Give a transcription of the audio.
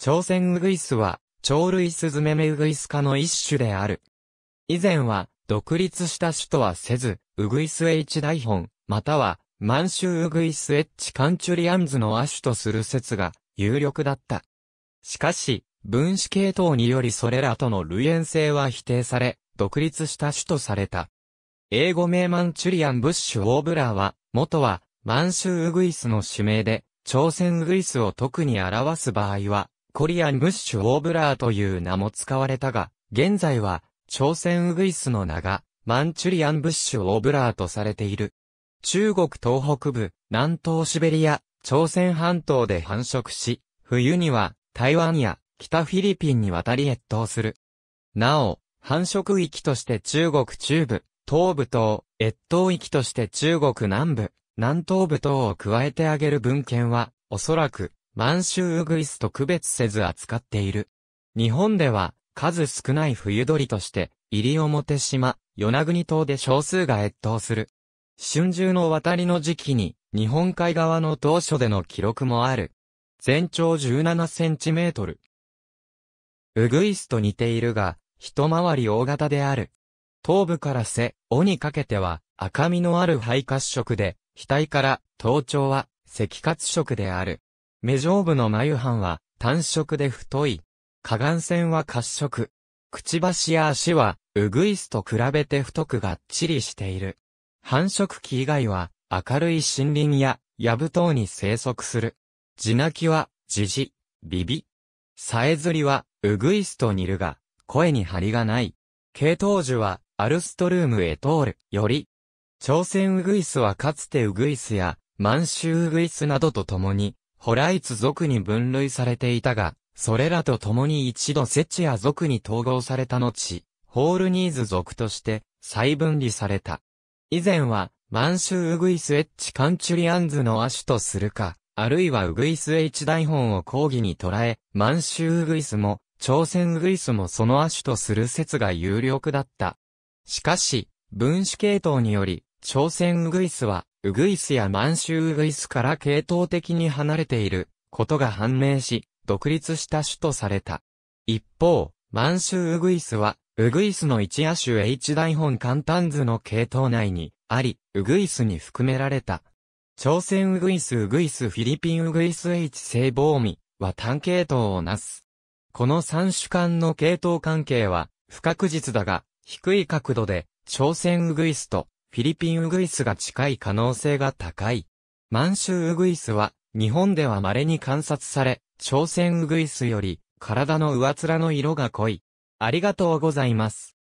朝鮮ウグイスは、鳥類スズメメウグイス科の一種である。以前は、独立した種とはせず、ウグイス H 大本、または、満州ウグイス H カンチュリアンズの亜種とする説が有力だった。しかし、分子系統によりそれらとの類縁性は否定され、独立した種とされた。英語名マンチュリアン・ブッシュ・オーブラーは、元は、満州ウグイスの種名で、朝鮮ウグイスを特に表す場合は、コリアンムッシュオーブラーという名も使われたが、現在は、朝鮮ウグイスの名が、マンチュリアンブッシュオーブラーとされている。中国東北部、南東シベリア、朝鮮半島で繁殖し、冬には台湾や北フィリピンに渡り越冬する。なお、繁殖域として中国中部、東部等、越冬域として中国南部、南東部等を加えてあげる文献は、おそらく、満州ウグイスと区別せず扱っている。日本では、数少ない冬鳥として、西表島、与那国島で少数が越冬する。春秋の渡りの時期に、日本海側の当初での記録もある。全長17センチメートル。ウグイスと似ているが、一回り大型である。頭部から背、尾にかけては、赤みのある肺褐色で、額から、頭頂は、赤褐色である。目上部の眉藩は単色で太い。下岸線は褐色。くちばしや足は、うぐいすと比べて太くがっちりしている。繁殖期以外は、明るい森林や、やぶ等に生息する。地鳴きは、じじ、ビビ。さえずりは、うぐいすと似るが、声に張りがない。系統樹は、アルストルームへ通る、より。朝鮮ウグイスはかつてウグイスや、満州ウグイスなどと共に、ホライツ族に分類されていたが、それらと共に一度セチア族に統合された後、ホールニーズ族として再分離された。以前は、満州ウグイスエッチカンチュリアンズの亜種とするか、あるいはウグイスエッチ台本を講義に捉え、満州ウグイスも、朝鮮ウグイスもその亜種とする説が有力だった。しかし、分子系統により、朝鮮ウグイスは、ウグイスや満州ウグイスから系統的に離れていることが判明し、独立した種とされた。一方、満州ウグイスは、ウグイスの一野種 H 大本簡単図の系統内にあり、ウグイスに含められた。朝鮮ウグイスウグイスフィリピンウグイス H 聖防ーミは単系統をなす。この三種間の系統関係は不確実だが、低い角度で朝鮮ウグイスとフィリピンウグイスが近い可能性が高い。満州ウグイスは、日本では稀に観察され、朝鮮ウグイスより、体の上面の色が濃い。ありがとうございます。